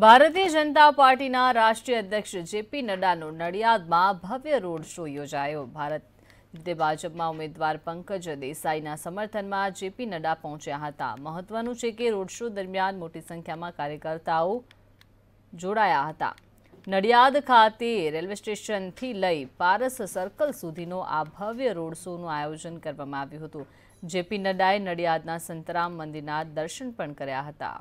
ભારતીય જનતા પાર્ટીના રાષ્ટ્રીય અધ્યક્ષ જેપી નડ્ડાનો નડિયાદમાં ભવ્ય રોડ શો યોજાયો ભારત તે ભાજપમાં ઉમેદવાર પંકજ દેસાઈના સમર્થનમાં જેપી નડ્ડા પહોંચ્યા હતા મહત્વનું છે કે રોડ શો દરમિયાન મોટી સંખ્યામાં કાર્યકર્તાઓ જોડાયા હતા નડિયાદ ખાતે રેલવે સ્ટેશનથી લઈ પારસ સર્કલ સુધીનો આ ભવ્ય રોડ શોનું આયોજન કરવામાં આવ્યું હતું જેપી નડ્ડાએ નડિયાદના સંતરામ મંદિરના દર્શન પણ કર્યા હતા